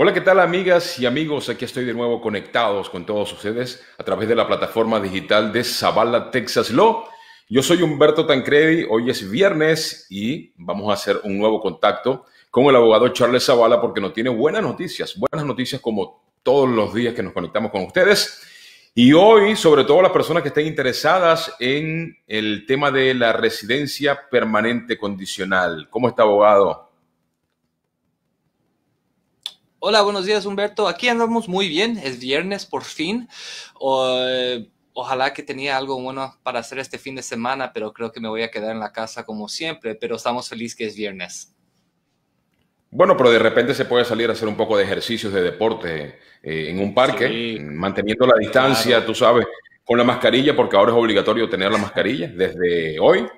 Hola, ¿qué tal amigas y amigos? Aquí estoy de nuevo conectados con todos ustedes a través de la plataforma digital de Zavala, Texas Law. Yo soy Humberto Tancredi, hoy es viernes y vamos a hacer un nuevo contacto con el abogado Charles Zavala porque nos tiene buenas noticias, buenas noticias como todos los días que nos conectamos con ustedes. Y hoy, sobre todo las personas que estén interesadas en el tema de la residencia permanente condicional. ¿Cómo está, abogado? Hola, buenos días Humberto. Aquí andamos muy bien. Es viernes por fin. ojalá que tenía algo bueno para hacer este fin de semana, pero creo que me voy a quedar en la casa como siempre. Pero estamos felices que es viernes. Bueno, pero de repente se puede salir a hacer un poco de ejercicios de deporte eh, en un parque, manteniendo la distancia, tú sabes, con la mascarilla, porque ahora es obligatorio tener la mascarilla desde hoy.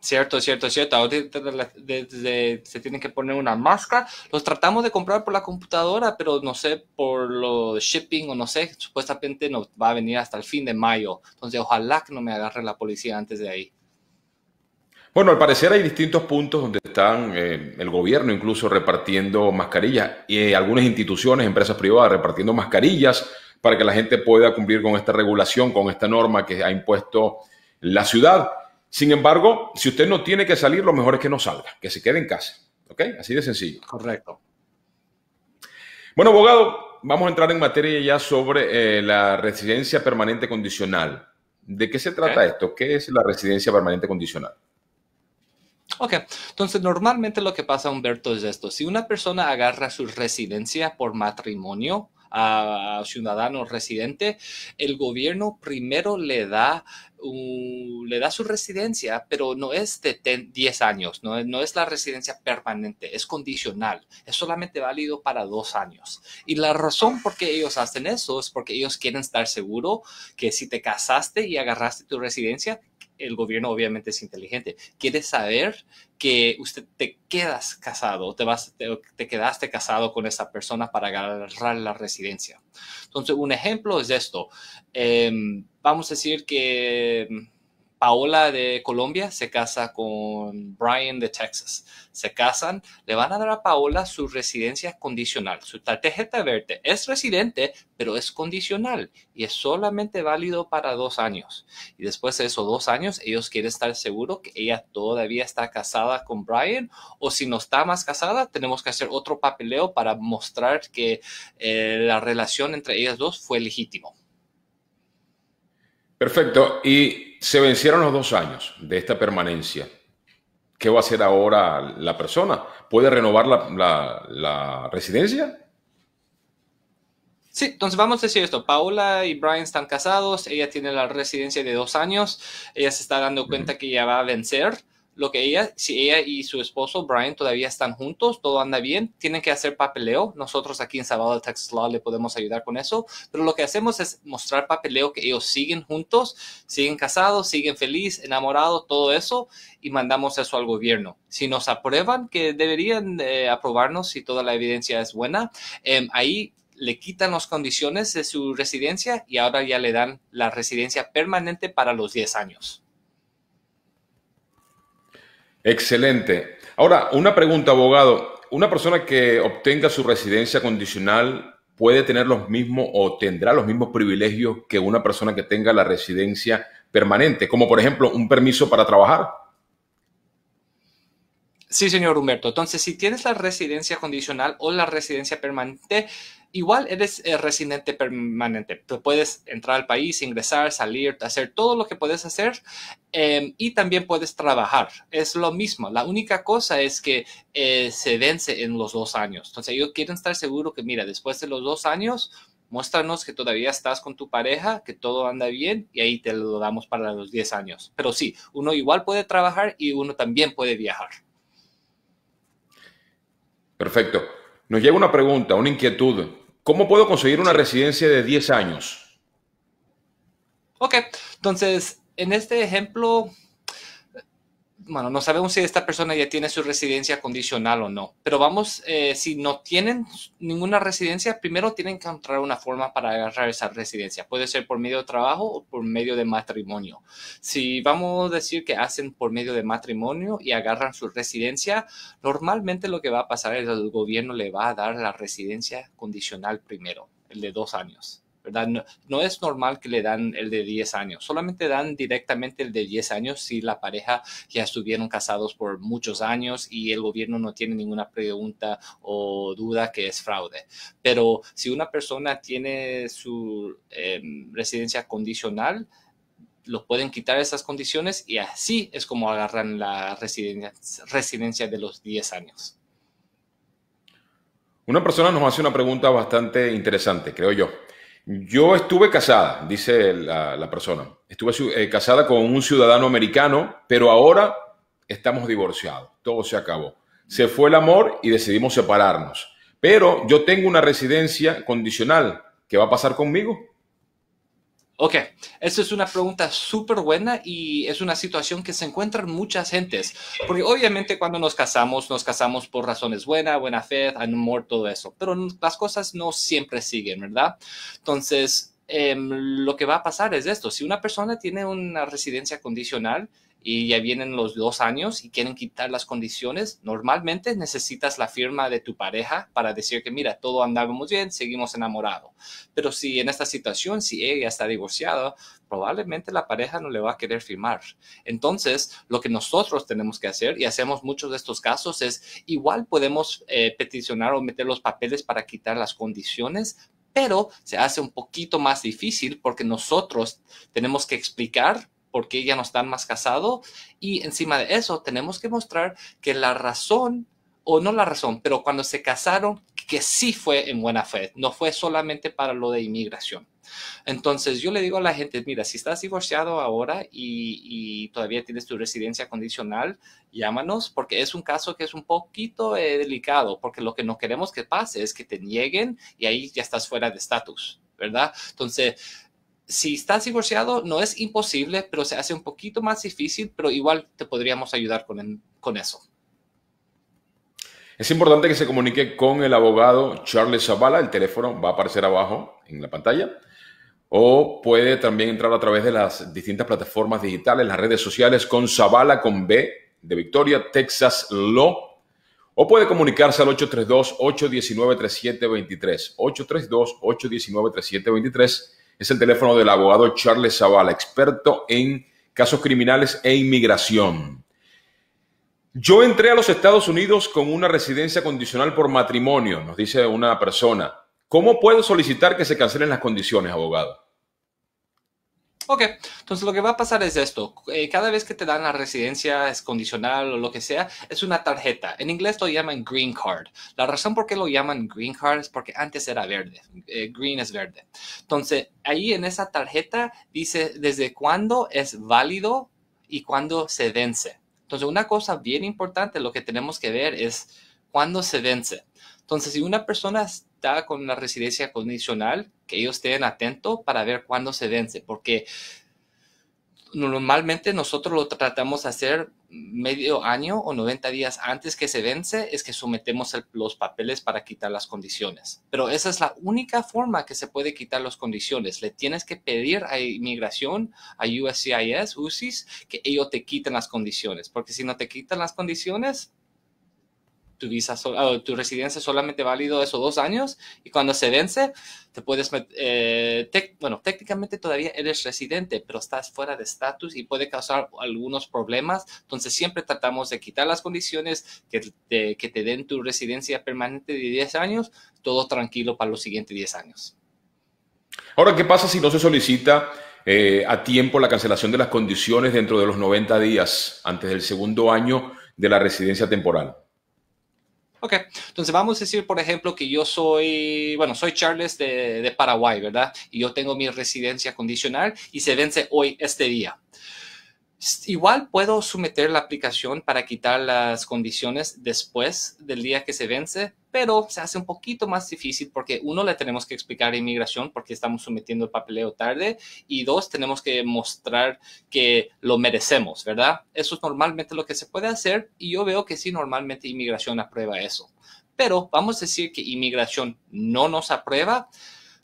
Cierto, cierto, cierto. se tienen que poner una máscara. Los tratamos de comprar por la computadora, pero no sé, por lo shipping o no sé, supuestamente nos va a venir hasta el fin de mayo. Entonces, ojalá que no me agarre la policía antes de ahí. Bueno, al parecer hay distintos puntos donde están eh, el gobierno incluso repartiendo mascarillas y eh, algunas instituciones, empresas privadas repartiendo mascarillas para que la gente pueda cumplir con esta regulación, con esta norma que ha impuesto la ciudad. Sin embargo, si usted no tiene que salir, lo mejor es que no salga, que se quede en casa. ¿Ok? Así de sencillo. Correcto. Bueno, abogado, vamos a entrar en materia ya sobre eh, la residencia permanente condicional. ¿De qué se trata esto? ¿Qué es la residencia permanente condicional? Ok, entonces normalmente lo que pasa, Humberto, es esto. Si una persona agarra su residencia por matrimonio, a ciudadanos residentes, el gobierno primero le da, le da su residencia, pero no es de 10 años, no, no, es la residencia permanente, es condicional, es solamente válido para dos años. Y la razón por qué ellos hacen eso es porque ellos quieren estar seguros que si te casaste y agarraste tu residencia, el gobierno obviamente es inteligente. Quiere saber que usted te quedas casado, te, vas, te, quedaste casado con esa persona para agarrar la residencia. Entonces, un ejemplo es esto. Em, vamos a decir que Paola de Colombia se casa con Brian de Texas. Se casan, le van a dar a Paola su residencia condicional. Su tarjeta verde es residente, pero es condicional y es solamente válido para dos años. Y después de esos dos años, ellos quieren estar seguros que ella todavía está casada con Brian o si no está más casada, tenemos que hacer otro papeleo para mostrar que eh, la relación entre ellas dos fue legítimo. Perfecto. Y se vencieron los dos años de esta permanencia. ¿Qué va a hacer ahora la persona? ¿Puede renovar la, residencia? Sí, entonces vamos a decir esto. Paola y Brian están casados, ella tiene la residencia de dos años, ella se está dando cuenta que ya va a vencer lo que ella, si ella y su esposo Brian todavía están juntos, todo anda bien, tienen que hacer papeleo. Nosotros aquí en Salvador Texas Law le podemos ayudar con eso, pero lo que hacemos es mostrar papeleo que ellos siguen juntos, siguen casados, siguen feliz, enamorados, todo eso, y mandamos eso al gobierno. Si nos aprueban, que deberían eh, aprobarnos si toda la evidencia es buena, em, ahí le quitan las condiciones de su residencia y ahora ya le dan la residencia permanente para los 10 años. Excelente. Ahora, una pregunta, abogado. ¿Una persona que obtenga su residencia condicional puede tener los mismos o tendrá los mismos privilegios que una persona que tenga la residencia permanente, como por ejemplo un permiso para trabajar? Sí, señor Humberto. Entonces, si tienes la residencia condicional o la residencia permanente, igual eres eh, residente permanente. Puedes entrar al país, ingresar, salir, hacer todo lo que puedes hacer em, y también puedes trabajar. Es lo mismo. La única cosa es que eh, se vence en los dos años. Entonces yo quiero estar seguro que, mira, después de los dos años, muéstranos que todavía estás con tu pareja, que todo anda bien y ahí te lo damos para los 10 años. Pero sí, uno igual puede trabajar y uno también puede viajar. Perfecto. Nos llega una pregunta, una inquietud. ¿Cómo puedo conseguir una residencia de 10 años? Ok, entonces, en este ejemplo, bueno, no sabemos si esta persona ya tiene su residencia condicional o no, pero vamos, eh, si no tienen ninguna residencia, primero tienen que encontrar una forma para agarrar esa residencia. Puede ser por medio de trabajo o por medio de matrimonio. Si vamos a decir que hacen por medio de matrimonio y agarran su residencia, normalmente lo que va a pasar es que el gobierno le va a dar la residencia condicional primero, el de dos años. No, es normal que le dan el de 10 años, solamente dan directamente el de 10 años si la pareja ya estuvieron casados por muchos años y el gobierno no tiene ninguna pregunta o duda que es fraude. Pero si una persona tiene su em, residencia condicional, los pueden quitar esas condiciones y así es como agarran la residencia, residencia de los 10 años. Una persona nos hace una pregunta bastante interesante, creo yo. Yo estuve casada, dice la, persona. Estuve eh, casada con un ciudadano americano, pero ahora estamos divorciados. Todo se acabó. Se fue el amor y decidimos separarnos. Pero yo tengo una residencia condicional. ¿Qué va a pasar conmigo? Ok, esa es una pregunta súper buena y es una situación que se encuentran muchas gentes, porque obviamente cuando nos casamos, nos casamos por razones buenas, buena fe, amor, todo eso, pero las cosas no siempre siguen, ¿verdad? Entonces, Em, lo que va a pasar es esto. Si una persona tiene una residencia condicional y ya vienen los dos años y quieren quitar las condiciones, normalmente necesitas la firma de tu pareja para decir que, mira, todo andaba muy bien, seguimos enamorados. Pero si en esta situación, si ella está divorciada, probablemente la pareja no le va a querer firmar. Entonces, lo que nosotros tenemos que hacer, y hacemos muchos de estos casos, es igual podemos eh, peticionar o meter los papeles para quitar las condiciones, pero se hace un poquito más difícil porque nosotros tenemos que explicar por qué ya no están más casados y encima de eso tenemos que mostrar que la razón, o no la razón, pero cuando se casaron, que sí fue en buena fe, no fue solamente para lo de inmigración. Entonces yo le digo a la gente, mira, si estás divorciado ahora y, todavía tienes tu residencia condicional, llámanos porque es un caso que es un poquito eh, delicado, porque lo que no queremos que pase es que te nieguen y ahí ya estás fuera de estatus, ¿verdad? Entonces, si estás divorciado, no es imposible, pero se hace un poquito más difícil, pero igual te podríamos ayudar con, con eso. Es importante que se comunique con el abogado Charles Zavala. El teléfono va a aparecer abajo en la pantalla. O puede también entrar a través de las distintas plataformas digitales, las redes sociales con Zavala con B de Victoria, Texas Law. O puede comunicarse al 832-819-3723. 832-819-3723 es el teléfono del abogado Charles Zavala, experto en casos criminales e inmigración. Yo entré a los Estados Unidos con una residencia condicional por matrimonio, nos dice una persona. ¿Cómo puedo solicitar que se cancelen las condiciones, abogado? Ok, entonces lo que va a pasar es esto. Eh, cada vez que te dan la residencia es condicional o lo que sea, es una tarjeta. En inglés lo llaman green card. La razón por qué lo llaman green card es porque antes era verde. Eh, green es verde. Entonces, ahí en esa tarjeta dice desde cuándo es válido y cuándo se vence. Entonces, una cosa bien importante, lo que tenemos que ver es cuándo se vence. Entonces, si una persona está con una residencia condicional, que ellos estén atentos para ver cuándo se vence, porque normalmente nosotros lo tratamos de hacer medio año o 90 días antes que se vence es que sometemos los papeles para quitar las condiciones. Pero esa es la única forma que se puede quitar las condiciones. Le tienes que pedir a inmigración, a USCIS, que ellos te quiten las condiciones, porque si no te quitan las condiciones, tu visa, ah, tu residencia solamente válido esos dos años y cuando se vence, te puedes, eh, bueno, técnicamente todavía eres residente, pero estás fuera de estatus y puede causar algunos problemas. Entonces siempre tratamos de quitar las condiciones que te, den tu residencia permanente de 10 años, todo tranquilo para los siguientes 10 años. Ahora, ¿qué pasa si no se solicita eh, a tiempo la cancelación de las condiciones dentro de los 90 días antes del segundo año de la residencia temporal? Ok, entonces vamos a decir, por ejemplo, que yo soy, bueno, soy Charles de, Paraguay, ¿verdad? Y yo tengo mi residencia condicional y se vence hoy, este día. Igual puedo someter la aplicación para quitar las condiciones después del día que se vence, pero se hace un poquito más difícil porque uno, le tenemos que explicar inmigración porque estamos sometiendo el papeleo tarde y dos, tenemos que mostrar que lo merecemos, ¿verdad? Eso es normalmente lo que se puede hacer y yo veo que sí, normalmente inmigración aprueba eso. Pero vamos a decir que inmigración no nos aprueba,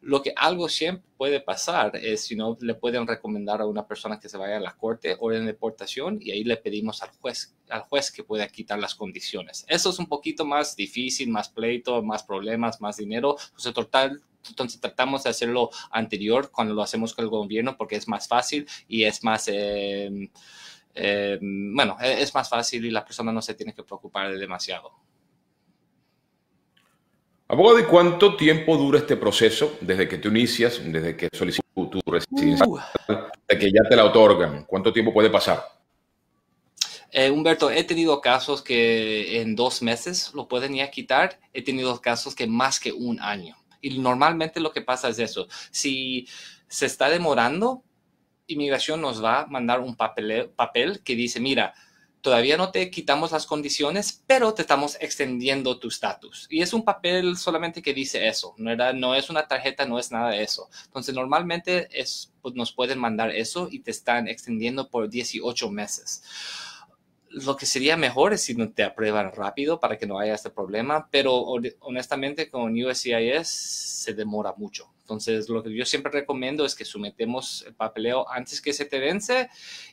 lo que algo siempre puede pasar es, si no, le pueden recomendar a una persona que se vaya a la corte o en deportación y ahí le pedimos al juez, al juez que pueda quitar las condiciones. Eso es un poquito más difícil, más pleito, más problemas, más dinero. total, entonces tratamos de hacerlo anterior cuando lo hacemos con el gobierno porque es más fácil y es más... Eh, eh, bueno, e-, es más fácil y la persona no se tiene que preocupar demasiado. Abogado, ¿y cuánto tiempo dura este proceso desde que tú inicias, desde que solicitas tu, residencia, uh. hasta que ya te la otorgan? ¿Cuánto tiempo puede pasar? Eh, Humberto, he tenido casos que en dos meses lo pueden ya quitar, he tenido casos que más que un año. Y normalmente lo que pasa es eso, si se está demorando, inmigración nos va a mandar un papel que dice, mira, todavía no te quitamos las condiciones, pero te estamos extendiendo tu estatus. Y es un papel solamente que dice eso, No es una tarjeta, no es nada de eso. Entonces, normalmente es, pues, nos pueden mandar eso y te están extendiendo por 18 meses lo que sería mejor es si no te aprueban rápido para que no haya este problema, pero honestamente con USCIS se demora mucho. Entonces, lo que yo siempre recomiendo es que sometemos el papeleo antes que se te vence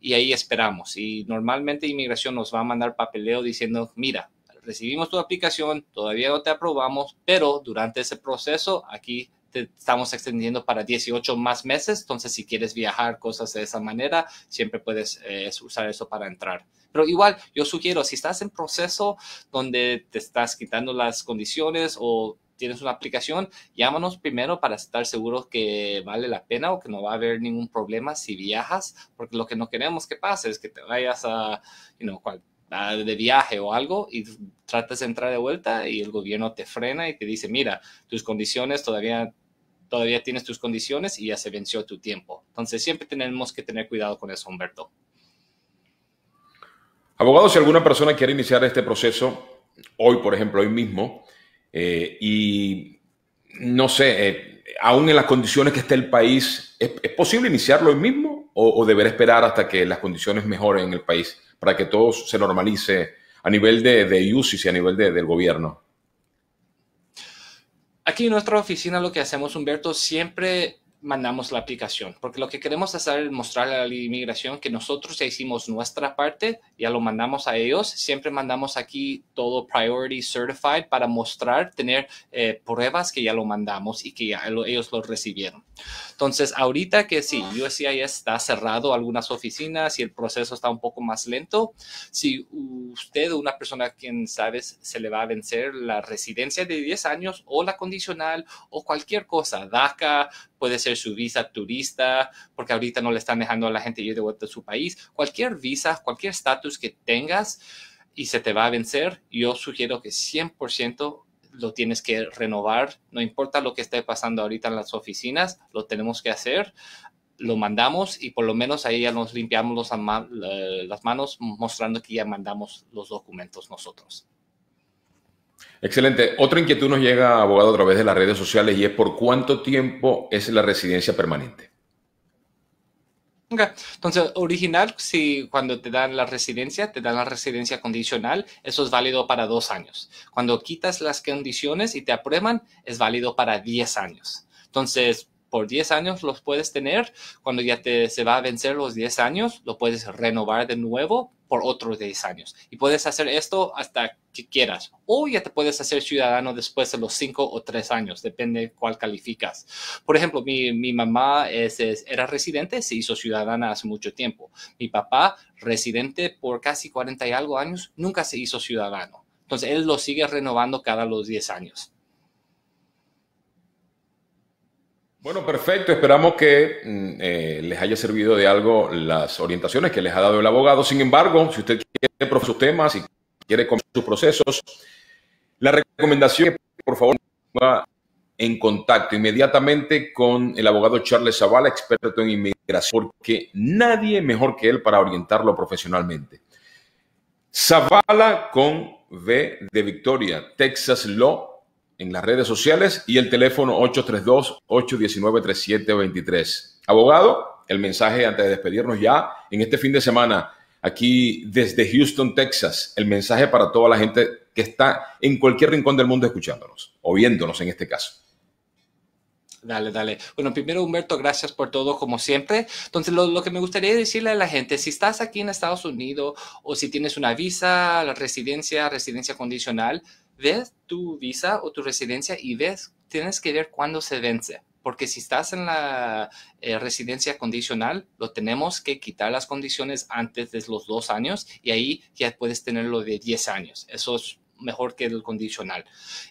y ahí esperamos. Y normalmente inmigración nos va a mandar papeleo diciendo, mira, recibimos tu aplicación, todavía no te aprobamos, pero durante ese proceso aquí te estamos extendiendo para 18 más meses. Entonces, si quieres viajar, cosas de esa manera, siempre puedes eh, usar eso para entrar. Pero igual, yo sugiero, si estás en proceso donde te estás quitando las condiciones o tienes una aplicación, llámanos primero para estar seguros que vale la pena o que no va a haber ningún problema si viajas, porque lo que no queremos que pase es que te vayas a, de viaje o algo y tratas de entrar de vuelta y el gobierno te frena y te dice, mira, tus condiciones todavía todavía tienes tus condiciones y ya se venció tu tiempo. Entonces siempre tenemos que tener cuidado con eso, Humberto. Abogado, si alguna persona quiere iniciar este proceso hoy, por ejemplo, hoy mismo, eh, y no sé, eh, aún en las condiciones que esté el país, ¿es, posible iniciarlo hoy mismo o, o deberá esperar hasta que las condiciones mejoren en el país para que todo se normalice a nivel de, de y a nivel del gobierno? Aquí en nuestra oficina lo que hacemos, Humberto, siempre mandamos la aplicación, porque lo que queremos hacer es mostrarle a la inmigración que nosotros ya hicimos nuestra parte, ya lo mandamos a ellos, siempre mandamos aquí todo Priority Certified para mostrar, tener eh, pruebas que ya lo mandamos y que ya ellos lo recibieron. Entonces, ahorita que sí, USCIS está cerrado algunas oficinas y el proceso está un poco más lento, si usted o una persona quien sabes se le va a vencer la residencia de 10 años o la condicional o cualquier cosa, DACA, puede ser su visa turista, porque ahorita no le están dejando a la gente ir de vuelta a su país. Cualquier visa, cualquier estatus que tengas y se te va a vencer, yo sugiero que 100% lo tienes que renovar, no importa lo que esté pasando ahorita en las oficinas, lo tenemos que hacer, lo mandamos y por lo menos ahí ya nos limpiamos las manos mostrando que ya mandamos los documentos nosotros. Excelente. Otra inquietud nos llega, abogado, a través de las redes sociales y es por cuánto tiempo es la residencia permanente. Entonces, original, si cuando te dan la residencia, te dan la residencia condicional, eso es válido para dos años. Cuando quitas las condiciones y te aprueban, es válido para diez años. Entonces, por diez años los puedes tener. Cuando ya te, se va a vencer los diez años, lo puedes renovar de nuevo por otros 10 años. Y puedes hacer esto hasta que quieras. O ya te puedes hacer ciudadano después de los 5 o 3 años, depende cuál calificas. Por ejemplo, mi, mamá era residente, se hizo ciudadana hace mucho tiempo. Mi papá, residente por casi 40 y algo años, nunca se hizo ciudadano. Entonces, él lo sigue renovando cada los 10 años. Bueno, perfecto. Esperamos que mm, eh, les haya servido de algo las orientaciones que les ha dado el abogado. Sin embargo, si usted quiere probar sus temas y quiere conocer sus procesos, la recomendación es que por favor ponga en contacto inmediatamente con el abogado Charles Zavala, experto en inmigración, porque nadie mejor que él para orientarlo profesionalmente. Zavala con V de Victoria, Texas Law en las redes sociales y el teléfono 832-819-3723. Abogado, el mensaje antes de despedirnos ya en este fin de semana, aquí desde Houston, Texas, el mensaje para toda la gente que está en cualquier rincón del mundo escuchándonos o viéndonos en este caso. Dale, dale. Bueno, primero Humberto, gracias por todo, como siempre. Entonces, lo, que me gustaría decirle a la gente, si estás aquí en Estados Unidos o si tienes una visa, la residencia, residencia condicional, ves tu visa o tu residencia y ves, tienes que ver cuándo se vence. Porque si estás en la eh, residencia condicional, lo tenemos que quitar las condiciones antes de los dos años y ahí ya puedes tenerlo de 10 años. Eso es mejor que el condicional.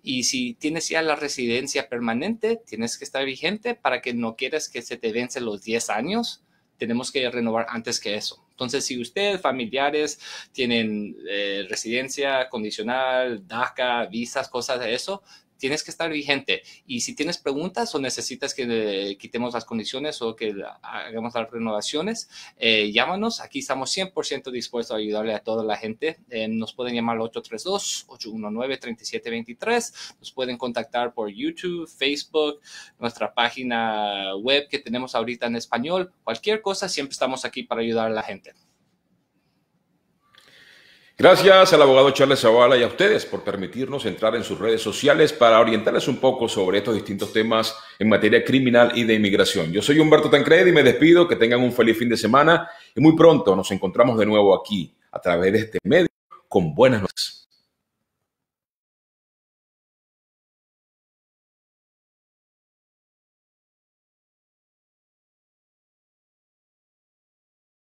Y si tienes ya la residencia permanente, tienes que estar vigente para que no quieras que se te vence los 10 años. Tenemos que renovar antes que eso. Entonces, si ustedes familiares, tienen eh, residencia condicional, DACA, visas, cosas de eso, tienes que estar vigente. Y si tienes preguntas o necesitas que eh, quitemos las condiciones o que hagamos las renovaciones, eh, llámanos. Aquí estamos 100% dispuestos a ayudarle a toda la gente. Eh, nos pueden llamar al 832-819-3723. Nos pueden contactar por YouTube, Facebook, nuestra página web que tenemos ahorita en español. Cualquier cosa, siempre estamos aquí para ayudar a la gente. Gracias al abogado Charles Zavala y a ustedes por permitirnos entrar en sus redes sociales para orientarles un poco sobre estos distintos temas en materia criminal y de inmigración. Yo soy Humberto Tancredi y me despido. Que tengan un feliz fin de semana y muy pronto nos encontramos de nuevo aquí a través de este medio con buenas noches.